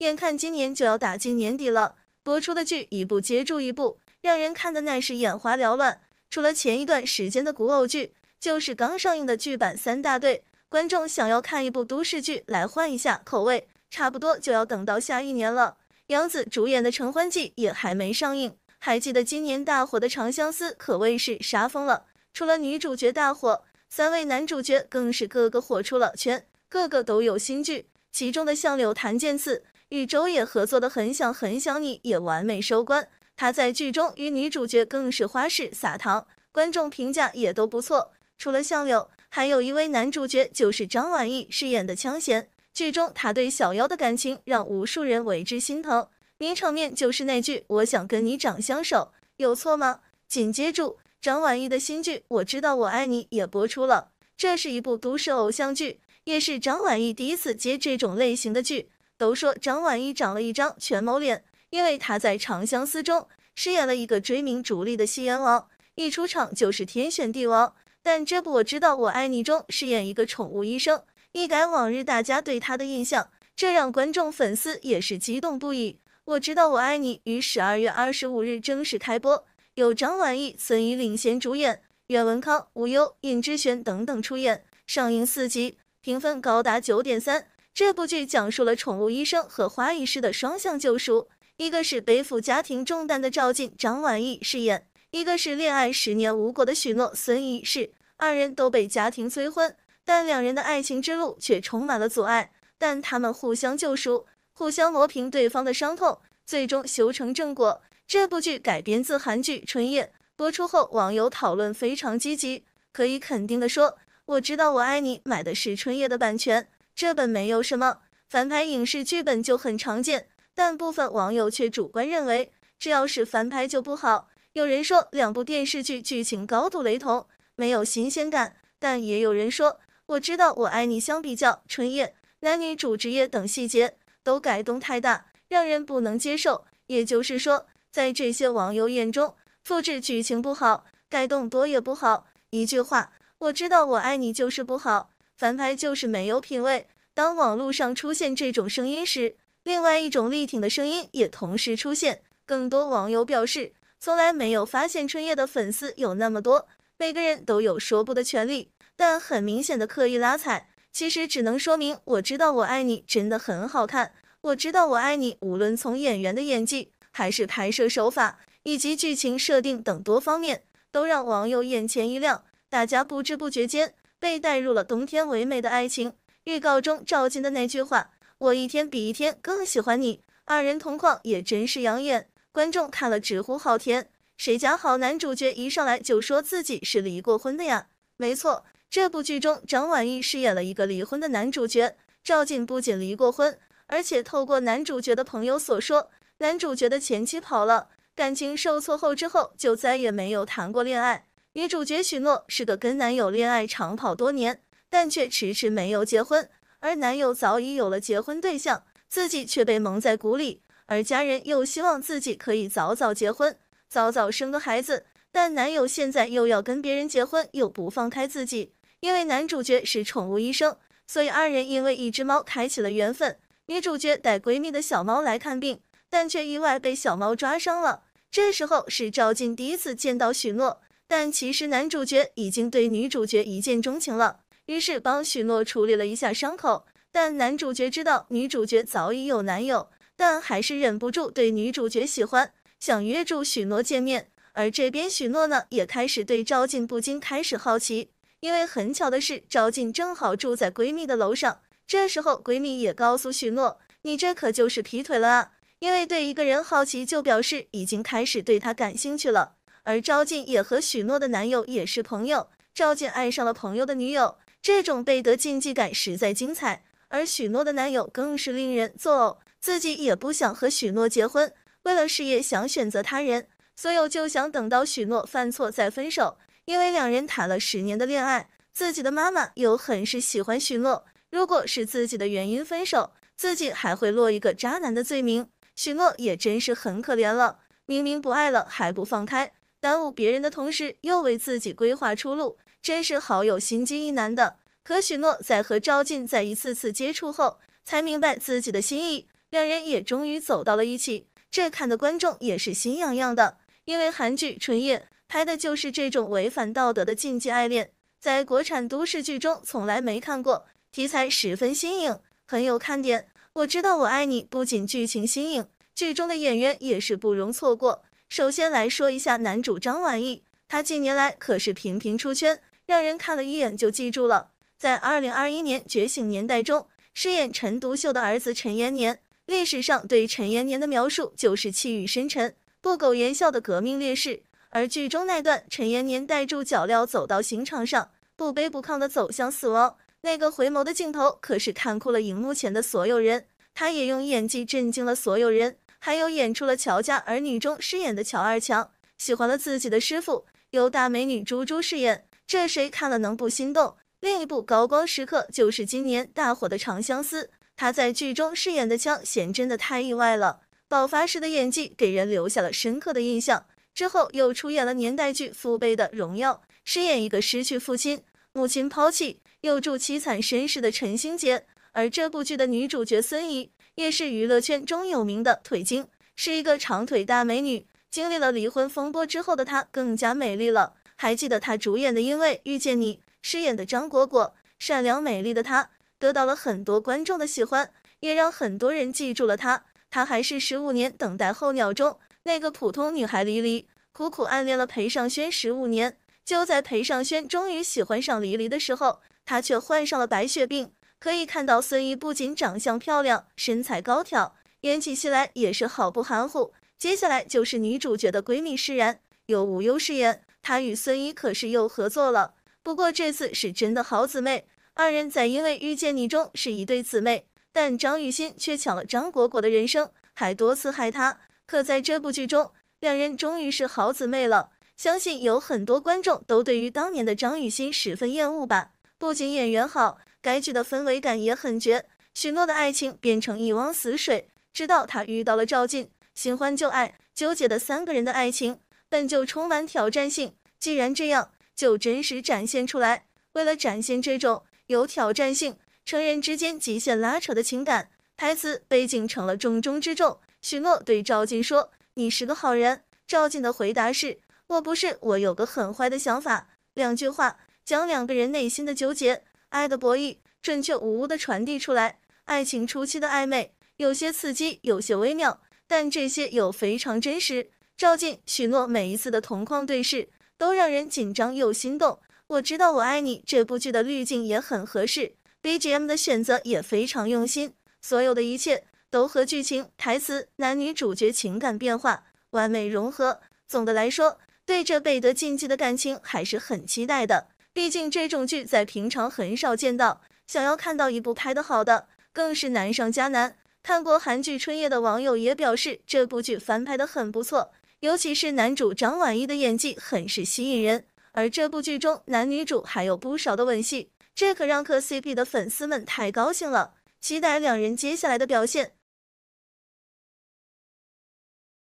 眼看今年就要打进年底了，播出的剧一部接住一部，让人看的那是眼花缭乱。除了前一段时间的古偶剧，就是刚上映的剧版《三大队》。观众想要看一部都市剧来换一下口味，差不多就要等到下一年了。杨紫主演的《承欢记》也还没上映。还记得今年大火的《长相思》，可谓是杀疯了。除了女主角大火，三位男主角更是个个火出了圈，个个都有新剧。其中的相柳、檀剑次与周也合作的《很想很想你》也完美收官，他在剧中与女主角更是花式撒糖，观众评价也都不错。除了相柳，还有一位男主角就是张晚意饰演的枪贤，剧中他对小妖的感情让无数人为之心疼，名场面就是那句“我想跟你长相守”，有错吗？紧接着，张晚意的新剧《我知道我爱你》也播出了，这是一部都市偶像剧，也是张晚意第一次接这种类型的剧。都说张晚意长了一张权谋脸，因为他在《长相思》中饰演了一个追名逐利的戏言王，一出场就是天选帝王。但这部《我知道我爱你》中饰演一个宠物医生，一改往日大家对他的印象，这让观众粉丝也是激动不已。《我知道我爱你》于十二月二十五日正式开播，由张晚意、孙怡领衔主演，袁文康、吴优、尹之璇等等出演，上映四集，评分高达九点三。这部剧讲述了宠物医生和花艺师的双向救赎，一个是背负家庭重担的赵晋张晚意饰演，一个是恋爱十年无果的许诺孙怡饰，二人都被家庭催婚，但两人的爱情之路却充满了阻碍，但他们互相救赎，互相磨平对方的伤痛，最终修成正果。这部剧改编自韩剧《春夜》，播出后网友讨论非常积极。可以肯定的说，我知道我爱你买的是《春夜》的版权。这本没有什么翻拍，影视剧本就很常见。但部分网友却主观认为，这要是翻拍就不好。有人说，两部电视剧剧情高度雷同，没有新鲜感；但也有人说，我知道我爱你。相比较《春夜》，男女主职业等细节都改动太大，让人不能接受。也就是说，在这些网友眼中，复制剧情不好，改动多也不好。一句话，我知道我爱你就是不好。翻拍就是没有品味。当网络上出现这种声音时，另外一种力挺的声音也同时出现。更多网友表示，从来没有发现春夜的粉丝有那么多。每个人都有说不的权利，但很明显的刻意拉踩，其实只能说明我知道我爱你真的很好看。我知道我爱你，无论从演员的演技，还是拍摄手法，以及剧情设定等多方面，都让网友眼前一亮。大家不知不觉间。被带入了冬天唯美的爱情预告中，赵晋的那句话：“我一天比一天更喜欢你。”二人同框也真是养眼，观众看了直呼好甜。谁家好男主角一上来就说自己是离过婚的呀？没错，这部剧中张晚意饰演了一个离婚的男主角，赵晋不仅离过婚，而且透过男主角的朋友所说，男主角的前妻跑了，感情受挫后之后就再也没有谈过恋爱。女主角许诺是个跟男友恋爱长跑多年，但却迟迟没有结婚，而男友早已有了结婚对象，自己却被蒙在鼓里，而家人又希望自己可以早早结婚，早早生个孩子，但男友现在又要跟别人结婚，又不放开自己。因为男主角是宠物医生，所以二人因为一只猫开启了缘分。女主角带闺蜜的小猫来看病，但却意外被小猫抓伤了。这时候是赵静第一次见到许诺。但其实男主角已经对女主角一见钟情了，于是帮许诺处理了一下伤口。但男主角知道女主角早已有男友，但还是忍不住对女主角喜欢，想约住许诺见面。而这边许诺呢，也开始对赵静不禁开始好奇，因为很巧的是赵静正好住在闺蜜的楼上。这时候闺蜜也告诉许诺：“你这可就是劈腿了啊！”因为对一个人好奇，就表示已经开始对他感兴趣了。而赵静也和许诺的男友也是朋友，赵静爱上了朋友的女友，这种被得禁忌感实在精彩。而许诺的男友更是令人作呕，自己也不想和许诺结婚，为了事业想选择他人，所以就想等到许诺犯错再分手。因为两人谈了十年的恋爱，自己的妈妈又很是喜欢许诺，如果是自己的原因分手，自己还会落一个渣男的罪名。许诺也真是很可怜了，明明不爱了还不放开。耽误别人的同时，又为自己规划出路，真是好有心机一男的。可许诺在和赵进在一次次接触后，才明白自己的心意，两人也终于走到了一起。这看的观众也是心痒痒的，因为韩剧《春夜》拍的就是这种违反道德的禁忌爱恋，在国产都市剧中从来没看过，题材十分新颖，很有看点。我知道我爱你，不仅剧情新颖，剧中的演员也是不容错过。首先来说一下男主张晚意，他近年来可是频频出圈，让人看了一眼就记住了。在二零二一年《觉醒年代》中饰演陈独秀的儿子陈延年，历史上对陈延年的描述就是气宇深沉、不苟言笑的革命烈士。而剧中那段陈延年带住脚镣走到刑场上，不卑不亢的走向死亡，那个回眸的镜头可是看哭了荧幕前的所有人，他也用演技震惊了所有人。还有演出了《乔家儿女》中饰演的乔二强，喜欢了自己的师傅，由大美女朱珠饰演，这谁看了能不心动？另一部高光时刻就是今年大火的《长相思》，他在剧中饰演的枪贤真的太意外了，爆发时的演技给人留下了深刻的印象。之后又出演了年代剧《父辈的荣耀》，饰演一个失去父亲、母亲抛弃又住凄惨身世的陈星杰，而这部剧的女主角孙怡。也是娱乐圈中有名的腿精，是一个长腿大美女。经历了离婚风波之后的她更加美丽了。还记得她主演的《因为遇见你》，饰演的张果果，善良美丽的她得到了很多观众的喜欢，也让很多人记住了她。她还是十五年等待候鸟中那个普通女孩黎璃，苦苦暗恋了裴尚轩十五年。就在裴尚轩终于喜欢上黎璃的时候，她却患上了白血病。可以看到孙怡不仅长相漂亮，身材高挑，演起戏来也是毫不含糊。接下来就是女主角的闺蜜释然，由无忧饰演，她与孙怡可是又合作了。不过这次是真的好姊妹，二人在《因为遇见你》中是一对姊妹，但张雨欣却抢了张果果的人生，还多次害她。可在这部剧中，两人终于是好姊妹了。相信有很多观众都对于当年的张雨欣十分厌恶吧？不仅演员好。该剧的氛围感也很绝。许诺的爱情变成一汪死水，直到他遇到了赵晋，新欢旧爱纠结的三个人的爱情本就充满挑战性。既然这样，就真实展现出来。为了展现这种有挑战性、成人之间极限拉扯的情感，台词背景成了重中之重。许诺对赵晋说：“你是个好人。”赵晋的回答是：“我不是，我有个很坏的想法。”两句话将两个人内心的纠结。爱的博弈准确无误的传递出来，爱情初期的暧昧，有些刺激，有些微妙，但这些又非常真实。赵静许诺每一次的同框对视，都让人紧张又心动。我知道我爱你这部剧的滤镜也很合适，BGM 的选择也非常用心，所有的一切都和剧情、台词、男女主角情感变化完美融合。总的来说，对这北德禁忌的感情还是很期待的。毕竟这种剧在平常很少见到，想要看到一部拍的好的更是难上加难。看过韩剧《春夜》的网友也表示，这部剧翻拍的很不错，尤其是男主张晚意的演技很是吸引人。而这部剧中男女主还有不少的吻戏，这可让磕 CP 的粉丝们太高兴了，期待两人接下来的表现。